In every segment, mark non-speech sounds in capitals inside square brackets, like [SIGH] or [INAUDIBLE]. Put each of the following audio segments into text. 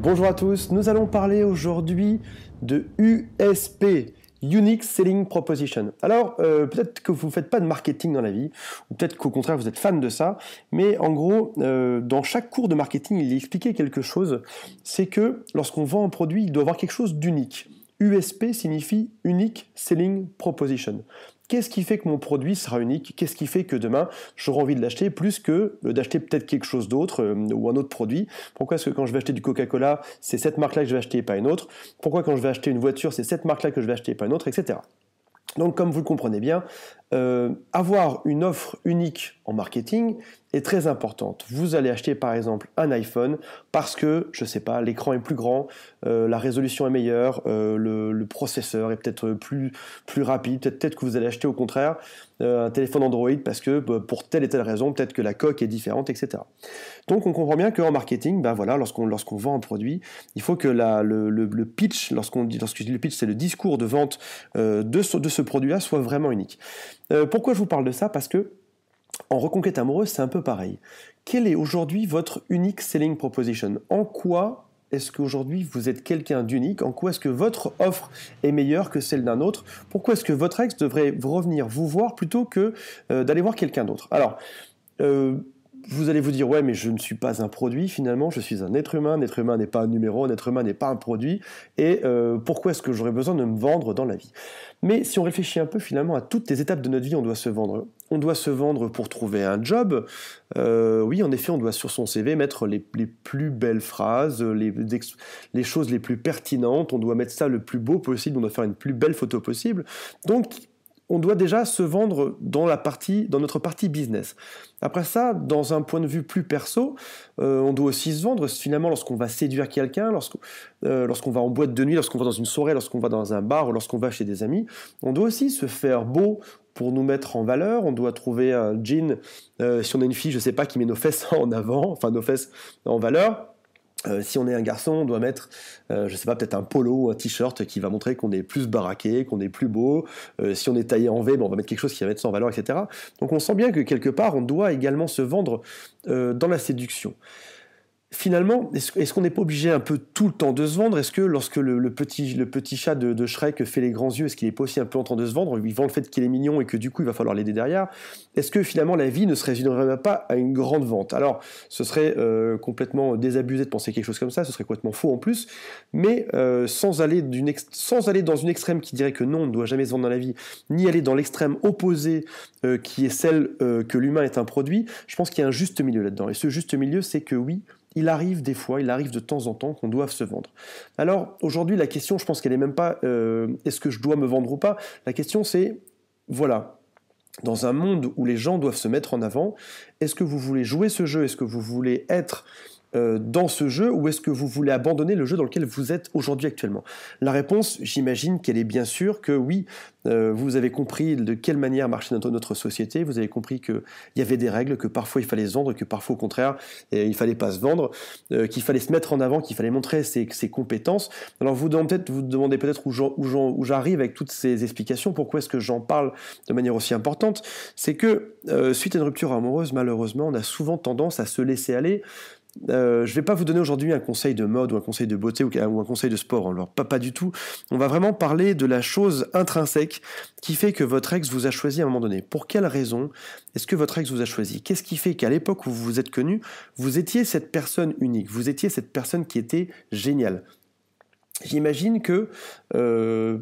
Bonjour à tous, nous allons parler aujourd'hui de USP, Unique Selling Proposition. Alors, euh, peut-être que vous ne faites pas de marketing dans la vie, ou peut-être qu'au contraire vous êtes fan de ça, mais en gros, euh, dans chaque cours de marketing, il est expliqué quelque chose, c'est que lorsqu'on vend un produit, il doit avoir quelque chose d'unique. USP signifie Unique Selling Proposition qu'est-ce qui fait que mon produit sera unique Qu'est-ce qui fait que demain, j'aurai envie de l'acheter plus que euh, d'acheter peut-être quelque chose d'autre euh, ou un autre produit Pourquoi est-ce que quand je vais acheter du Coca-Cola, c'est cette marque-là que je vais acheter et pas une autre Pourquoi quand je vais acheter une voiture, c'est cette marque-là que je vais acheter et pas une autre, etc. Donc, comme vous le comprenez bien, euh, avoir une offre unique en marketing, est très importante. Vous allez acheter par exemple un iPhone parce que, je sais pas, l'écran est plus grand, euh, la résolution est meilleure, euh, le, processeur est peut-être plus, plus rapide, peut-être que vous allez acheter au contraire euh, un téléphone Android parce que bah, pour telle et telle raison, peut-être que la coque est différente, etc. Donc on comprend bien qu'en marketing, ben voilà, lorsqu'on lorsqu'on vend un produit, il faut que le, pitch, lorsqu'on dit, lorsque le pitch, c'est le discours de vente de de ce produit-là soit vraiment unique. pourquoi je vous parle de ça Parce que en reconquête amoureuse, c'est un peu pareil. Quelle est aujourd'hui votre unique selling proposition En quoi est-ce qu'aujourd'hui vous êtes quelqu'un d'unique En quoi est-ce que votre offre est meilleure que celle d'un autre Pourquoi est-ce que votre ex devrait revenir vous voir plutôt que euh, d'aller voir quelqu'un d'autre Alors, euh, vous allez vous dire, ouais, mais je ne suis pas un produit finalement, je suis un être humain, un être humain n'est pas un numéro, un être humain n'est pas un produit, et euh, pourquoi est-ce que j'aurais besoin de me vendre dans la vie Mais si on réfléchit un peu finalement à toutes les étapes de notre vie, on doit se vendre. On doit se vendre pour trouver un job. Euh, oui, en effet, on doit sur son CV mettre les, plus belles phrases, les, les, choses les plus pertinentes, on doit mettre ça le plus beau possible, on doit faire une plus belle photo possible. Donc, on doit déjà se vendre dans, la partie, dans notre partie business. Après ça, dans un point de vue plus perso, euh, on doit aussi se vendre finalement lorsqu'on va séduire quelqu'un, euh, lorsqu'on va en boîte de nuit, lorsqu'on va dans une soirée, lorsqu'on va dans un bar ou lorsqu'on va chez des amis. On doit aussi se faire beau pour nous mettre en valeur. On doit trouver un jean, euh, si on a une fille, je ne sais pas, qui met nos fesses [LAUGHS] en avant, enfin nos fesses en valeur euh, si on est un garçon, on doit mettre, euh, je sais pas, peut-être un polo ou un t-shirt qui va montrer qu'on est plus baraqué, qu'on est plus beau. Euh, si on est taillé en V, ben, on va mettre quelque chose qui va mettre ça en valeur, etc. Donc on sent bien que quelque part, on doit également se vendre dans la séduction finalement, est-ce qu'on n'est pas obligé un peu tout le temps de se vendre Est-ce que lorsque le, petit, le petit chat de, Shrek fait les grands yeux, est-ce qu'il n'est pas aussi un peu en train de se vendre Il vend le fait qu'il est mignon et que du coup, il va falloir l'aider derrière. Est-ce que finalement, la vie ne se résumerait pas à une grande vente Alors, ce serait euh, complètement désabusé de penser quelque chose comme ça, ce serait complètement faux en plus, mais euh, sans, aller sans aller dans une extrême qui dirait que non, on ne doit jamais se vendre dans la vie, ni aller dans l'extrême opposé euh, qui est celle que l'humain est un produit, je pense qu'il y a un juste milieu là-dedans. Et ce juste milieu, c'est que oui, il arrive des fois, il arrive de temps en temps qu'on doive se vendre. Alors aujourd'hui, la question, je pense qu'elle n'est même pas euh, est-ce que je dois me vendre ou pas. La question, c'est voilà, dans un monde où les gens doivent se mettre en avant, est-ce que vous voulez jouer ce jeu Est-ce que vous voulez être euh, dans ce jeu ou est-ce que vous voulez abandonner le jeu dans lequel vous êtes aujourd'hui actuellement La réponse, j'imagine qu'elle est bien sûr que oui, euh, vous avez compris de quelle manière marchait notre, notre société, vous avez compris qu'il y avait des règles, que parfois il fallait se vendre, que parfois au contraire il il fallait pas se vendre, euh, qu'il fallait se mettre en avant, qu'il fallait montrer ses, ses, compétences. Alors vous demandez peut-être, vous demandez peut-être où, j'arrive avec toutes ces explications, pourquoi est-ce que j'en parle de manière aussi importante, c'est que suite à une rupture amoureuse, malheureusement, on a souvent tendance à se laisser aller euh, je ne vais pas vous donner aujourd'hui un conseil de mode ou un conseil de beauté ou, un conseil de sport, hein, alors pas, pas du tout. On va vraiment parler de la chose intrinsèque qui fait que votre ex vous a choisi à un moment donné. Pour quelle raison est-ce que votre ex vous a choisi Qu'est-ce qui fait qu'à l'époque où vous vous êtes connu, vous étiez cette personne unique, vous étiez cette personne qui était géniale J'imagine que... Euh,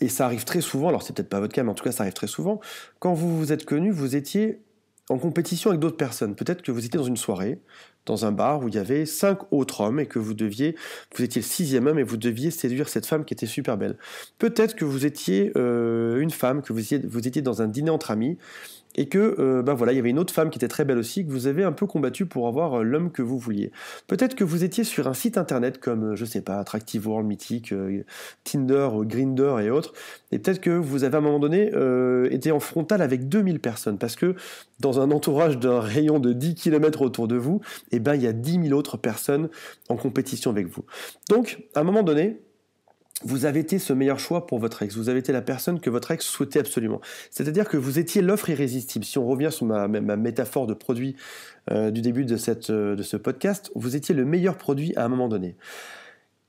et ça arrive très souvent, alors c'est peut-être pas votre cas, mais en tout cas ça arrive très souvent, quand vous vous êtes connu, vous étiez en compétition avec d'autres personnes. Peut-être que vous étiez dans une soirée, dans un bar où il y avait cinq autres hommes et que vous deviez, vous étiez le sixième homme et vous deviez séduire cette femme qui était super belle. Peut-être que vous étiez euh, une femme, que vous vous étiez dans un dîner entre amis et que euh, ben voilà, il y avait une autre femme qui était très belle aussi, que vous avez un peu combattu pour avoir euh, l'homme que vous vouliez. Peut-être que vous étiez sur un site internet comme, euh, je sais pas, Attractive World, Mythique, Tinder, Grinder et autres, et peut-être que vous avez à un moment donné été en frontal avec 2000 personnes, parce que dans un entourage d'un rayon de 10 km autour de vous, et eh ben il y a 10 000 autres personnes en compétition avec vous. Donc, à un moment donné, vous avez été ce meilleur choix pour votre ex, vous avez été la personne que votre ex souhaitait absolument. C'est-à-dire que vous étiez l'offre irrésistible. Si on revient sur ma, ma métaphore de produit euh, du début de, cette, euh, de ce podcast, vous étiez le meilleur produit à un moment donné.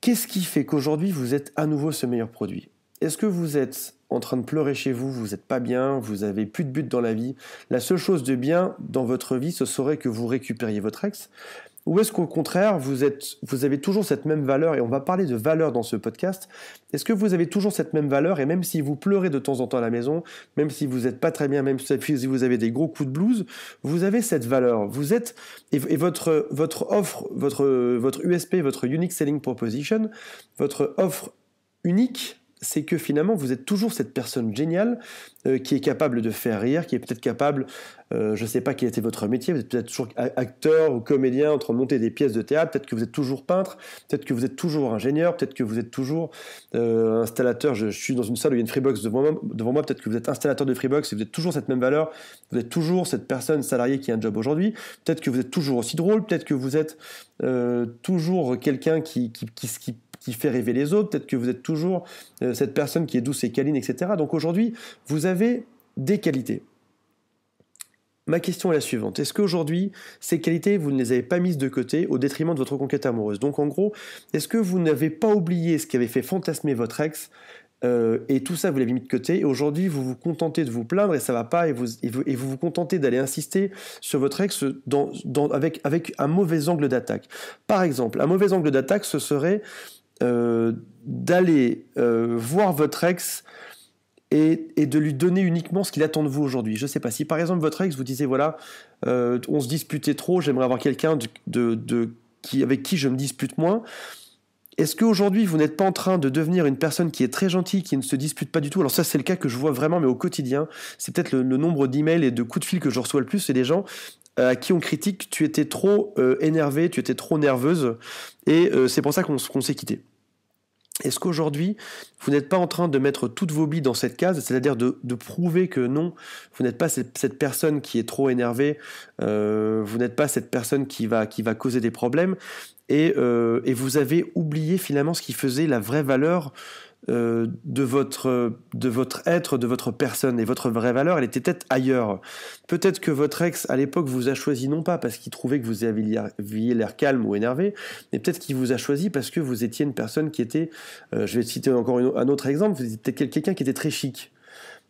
Qu'est-ce qui fait qu'aujourd'hui vous êtes à nouveau ce meilleur produit Est-ce que vous êtes en train de pleurer chez vous, vous n'êtes pas bien, vous avez plus de but dans la vie La seule chose de bien dans votre vie, ce serait que vous récupériez votre ex. Ou est-ce qu'au contraire, vous, êtes, vous avez toujours cette même valeur, et on va parler de valeur dans ce podcast, est-ce que vous avez toujours cette même valeur, et même si vous pleurez de temps en temps à la maison, même si vous n'êtes pas très bien, même si vous avez des gros coups de blues, vous avez cette valeur. Vous êtes, et, votre, votre offre, votre, votre USP, votre Unique Selling Proposition, votre offre unique, c'est que finalement vous êtes toujours cette personne géniale euh, qui est capable de faire rire, qui est peut-être capable, euh, je ne sais pas quel était votre métier, vous êtes peut-être toujours acteur ou comédien en train de monter des pièces de théâtre, peut-être que vous êtes toujours peintre, peut-être que vous êtes toujours ingénieur, peut-être que vous êtes toujours euh, installateur, je, suis dans une salle où il y a une Freebox devant moi, devant peut-être que vous êtes installateur de Freebox et vous êtes toujours cette même valeur, vous êtes toujours cette personne salariée qui a un job aujourd'hui, peut-être que vous êtes toujours aussi drôle, peut-être que vous êtes toujours quelqu'un qui, qui, qui qui fait rêver les autres, peut-être que vous êtes toujours euh, cette personne qui est douce et câline, etc. Donc aujourd'hui, vous avez des qualités. Ma question est la suivante. Est-ce qu'aujourd'hui, ces qualités, vous ne les avez pas mises de côté au détriment de votre conquête amoureuse Donc en gros, est-ce que vous n'avez pas oublié ce qui avait fait fantasmer votre ex euh, et tout ça, vous l'avez mis de côté. Et aujourd'hui, vous vous contentez de vous plaindre et ça va pas. Et vous vous, vous, contentez d'aller insister sur votre ex dans, dans, avec, avec un mauvais angle d'attaque. Par exemple, un mauvais angle d'attaque, ce serait euh, d'aller euh, voir votre ex et, de lui donner uniquement ce qu'il attend de vous aujourd'hui. Je ne sais pas, si par exemple votre ex vous disait, voilà, euh, on se disputait trop, j'aimerais avoir quelqu'un de, qui, avec qui je me dispute moins, est-ce qu'aujourd'hui, vous n'êtes pas en train de devenir une personne qui est très gentille, qui ne se dispute pas du tout Alors ça, c'est le cas que je vois vraiment, mais au quotidien. C'est peut-être le, le, nombre d'emails et de coups de fil que je reçois le plus, c'est des gens euh, à qui on critique tu étais trop euh, énervé, tu étais trop nerveuse, et euh, c'est pour ça qu'on s'est quitté. Est-ce qu'aujourd'hui, vous n'êtes pas en train de mettre toutes vos billes dans cette case, c'est-à-dire de, prouver que non, vous n'êtes pas cette, personne qui est trop énervée, vous n'êtes pas cette personne qui va, qui va causer des problèmes, et, et, vous avez oublié finalement ce qui faisait la vraie valeur euh, de, votre, de votre être, de votre personne et votre vraie valeur, elle était peut-être ailleurs. Peut-être que votre ex, à l'époque, vous a choisi non pas parce qu'il trouvait que vous aviez l'air calme ou énervé, mais peut-être qu'il vous a choisi parce que vous étiez une personne qui était, euh, je vais citer encore un autre exemple, vous étiez quelqu'un qui était très chic.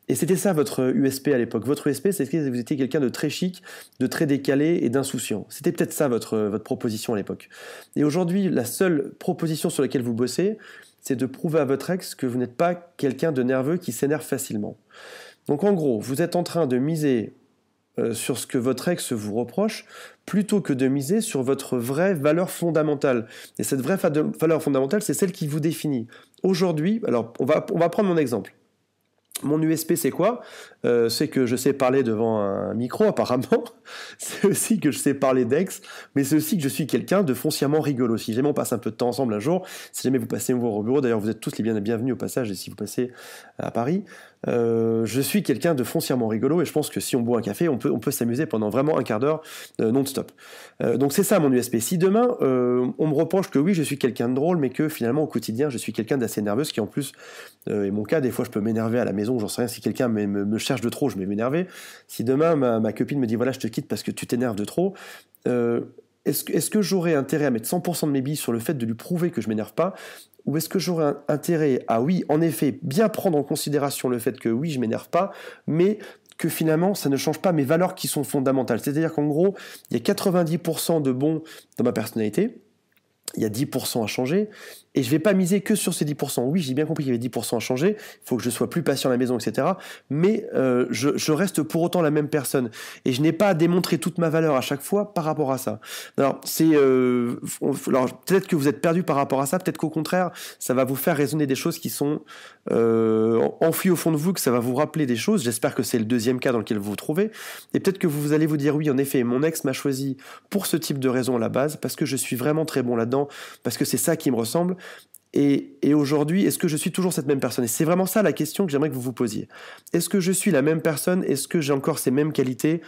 Et c'était ça votre USP à l'époque. Votre USP, c'est que vous étiez quelqu'un de très chic, de très décalé et d'insouciant. C'était peut-être ça votre, votre proposition à l'époque. Et aujourd'hui, la seule proposition sur laquelle vous bossez, c'est de prouver à votre ex que vous n'êtes pas quelqu'un de nerveux qui s'énerve facilement. Donc en gros, vous êtes en train de miser euh, sur ce que votre ex vous reproche plutôt que de miser sur votre vraie valeur fondamentale. Et cette vraie valeur fondamentale, c'est celle qui vous définit. Aujourd'hui, alors on va, on va prendre mon exemple. Mon USP, c'est quoi euh, C'est que je sais parler devant un micro, apparemment. [LAUGHS] C'est aussi que je sais parler d'ex, mais c'est aussi que je suis quelqu'un de foncièrement rigolo. Si jamais on passe un peu de temps ensemble un jour, si jamais vous passez au bureau, d'ailleurs, vous êtes tous les bienvenus au passage, et si vous passez à Paris, euh, je suis quelqu'un de foncièrement rigolo et je pense que si on boit un café, on peut, on peut s'amuser pendant vraiment un quart d'heure euh, non-stop. Euh, donc c'est ça mon USP. Si demain on me reproche que oui, je suis quelqu'un de drôle, mais que finalement au quotidien, je suis quelqu'un d'assez nerveux, ce qui en plus est mon cas. Des fois, je peux m'énerver à la maison, j'en sais rien. Si quelqu'un me, me, cherche de trop, je vais m'énerver. Si demain ma, copine me dit voilà, je te quitte parce que tu t'énerves de trop est-ce que, j'aurais intérêt à mettre 100% de mes billes sur le fait de lui prouver que je m'énerve pas ou est-ce que j'aurais intérêt à, oui, en effet, bien prendre en considération le fait que, oui, je m'énerve pas, mais que finalement, ça ne change pas mes valeurs qui sont fondamentales. C'est-à-dire qu'en gros, il y a 90% de bon dans ma personnalité, il y a 10% à changer, et je vais pas miser que sur ces 10%. Oui, j'ai bien compris qu'il y avait 10% à changer. Il faut que je sois plus patient à la maison, etc. Mais euh, je, je, reste pour autant la même personne. Et je n'ai pas à démontrer toute ma valeur à chaque fois par rapport à ça. Alors, c'est, euh, alors peut-être que vous êtes perdu par rapport à ça. Peut-être qu'au contraire, ça va vous faire raisonner des choses qui sont euh, enfouies au fond de vous, que ça va vous rappeler des choses. J'espère que c'est le deuxième cas dans lequel vous vous trouvez. Et peut-être que vous allez vous dire, oui, en effet, mon ex m'a choisi pour ce type de raison à la base, parce que je suis vraiment très bon là-dedans, parce que c'est ça qui me ressemble et, aujourd'hui, est-ce que je suis toujours cette même personne Et c'est vraiment ça la question que j'aimerais que vous vous posiez. Est-ce que je suis la même personne Est-ce que j'ai encore ces mêmes qualités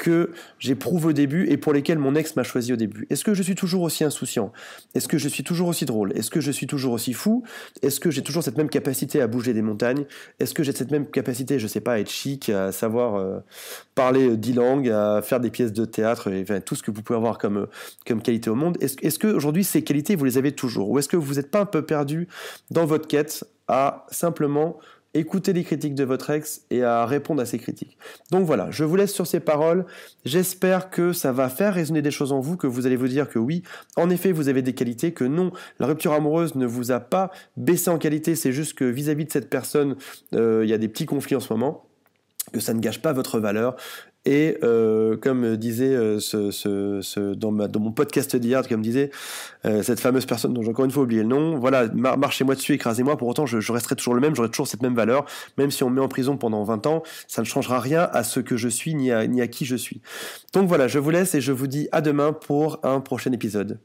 que j'éprouve au début et pour lesquels mon ex m'a choisi au début Est-ce que je suis toujours aussi insouciant Est-ce que je suis toujours aussi drôle Est-ce que je suis toujours aussi fou Est-ce que j'ai toujours cette même capacité à bouger des montagnes Est-ce que j'ai cette même capacité, je sais pas, à être chic, à savoir euh, parler euh, dix langues, à faire des pièces de théâtre, et, enfin, tout ce que vous pouvez avoir comme, euh, comme qualité au monde Est-ce est qu'aujourd'hui ces qualités, vous les avez toujours Ou est-ce que vous n'êtes pas un peu perdu dans votre quête à simplement écouter les critiques de votre ex et à répondre à ces critiques. Donc voilà, je vous laisse sur ces paroles. J'espère que ça va faire résonner des choses en vous, que vous allez vous dire que oui, en effet, vous avez des qualités, que non, la rupture amoureuse ne vous a pas baissé en qualité, c'est juste que vis-à-vis de cette personne, euh, il y a des petits conflits en ce moment que ça ne gâche pas votre valeur et euh, comme disait euh, ce, dans, mon podcast d'hier, comme disait euh, cette fameuse personne dont j'ai encore une fois oublié le nom, voilà, marchez-moi dessus, écrasez-moi, pour autant je, resterai toujours le même, j'aurai toujours cette même valeur, même si on me met en prison pendant 20 ans, ça ne changera rien à ce que je suis ni ni à qui je suis. Donc voilà, je vous laisse et je vous dis à demain pour un prochain épisode.